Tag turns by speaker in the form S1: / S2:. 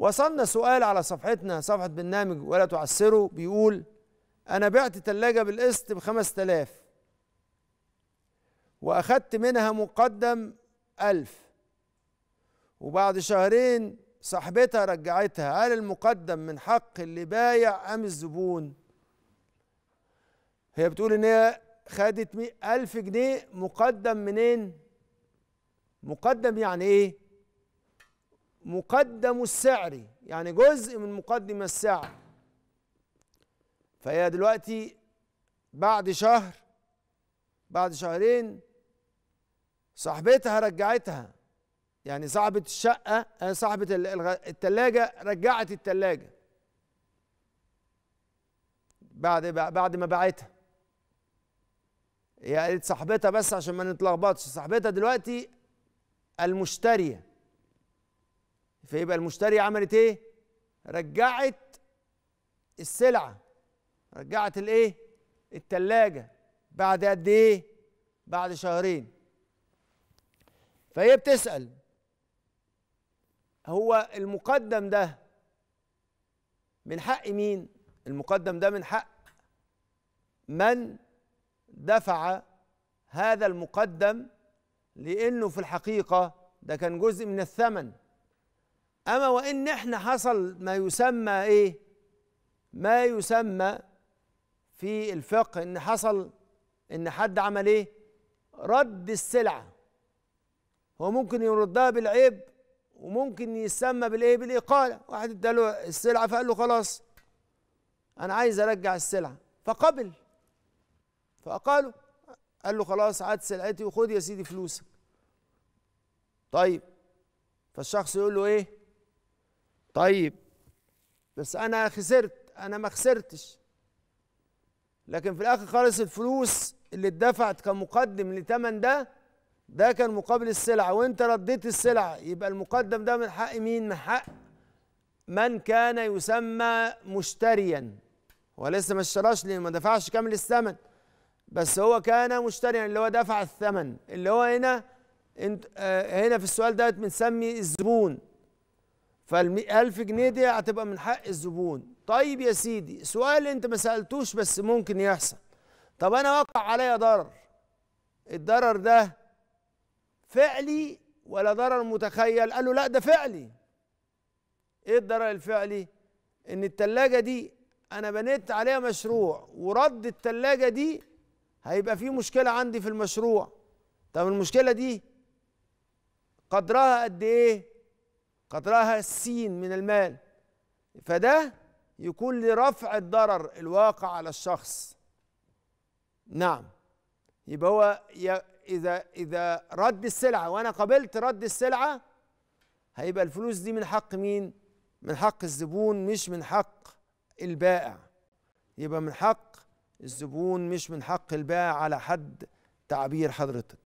S1: وصلنا سؤال على صفحتنا صفحة برنامج ولا تعسره بيقول أنا بعت تلاجة بالقسط بخمس تلاف وأخدت منها مقدم ألف وبعد شهرين صاحبتها رجعتها هل المقدم من حق اللي بايع أم الزبون هي بتقول إن هي خدت ألف جنيه مقدم منين مقدم يعني إيه مقدم السعر يعني جزء من مقدم السعر فهي دلوقتي بعد شهر بعد شهرين صاحبتها رجعتها يعني صاحبة الشقة آه، صاحبة التلاجة رجعت التلاجة بعد بعد ما باعتها هي قالت صاحبتها بس عشان ما نتلخبطش صاحبتها دلوقتي المشتريه فيبقى المشتري عملت ايه رجعت السلعه رجعت الايه التلاجه بعد قد ايه بعد شهرين فهي بتسال هو المقدم ده من حق مين المقدم ده من حق من دفع هذا المقدم لانه في الحقيقه ده كان جزء من الثمن أما وإن إحنا حصل ما يسمى إيه؟ ما يسمى في الفقه إن حصل إن حد عمل إيه؟ رد السلعة هو ممكن يردها بالعيب وممكن يسمى بالإيه؟ بالإقالة واحد إداله السلعة فقال له خلاص أنا عايز أرجع السلعة فقبل فأقاله قال له خلاص عاد سلعتي وخد يا سيدي فلوسك طيب فالشخص يقول له إيه؟ طيب بس انا خسرت انا ما خسرتش لكن في الاخر خالص الفلوس اللي اتدفعت كمقدم لتمن ده ده كان مقابل السلعه وانت رديت السلعه يبقى المقدم ده من حق مين من حق من كان يسمى مشتريا هو لسه ما اشتراش ليه ما دفعش كامل الثمن بس هو كان مشتريا اللي هو دفع الثمن اللي هو هنا انت آه هنا في السؤال ده بنسمي الزبون فال1000 جنيه دي هتبقى من حق الزبون طيب يا سيدي سؤال انت ما سالتوش بس ممكن يحصل طب انا وقع عليا ضرر الضرر ده فعلي ولا ضرر متخيل قال له لا ده فعلي ايه الضرر الفعلي ان التلاجة دي انا بنيت عليها مشروع ورد التلاجة دي هيبقى في مشكلة عندي في المشروع طب المشكلة دي قدرها قد ايه قدرها سين من المال فده يكون لرفع الضرر الواقع على الشخص نعم يبقى هو اذا اذا رد السلعه وانا قبلت رد السلعه هيبقى الفلوس دي من حق مين من حق الزبون مش من حق البائع يبقى من حق الزبون مش من حق البائع على حد تعبير حضرتك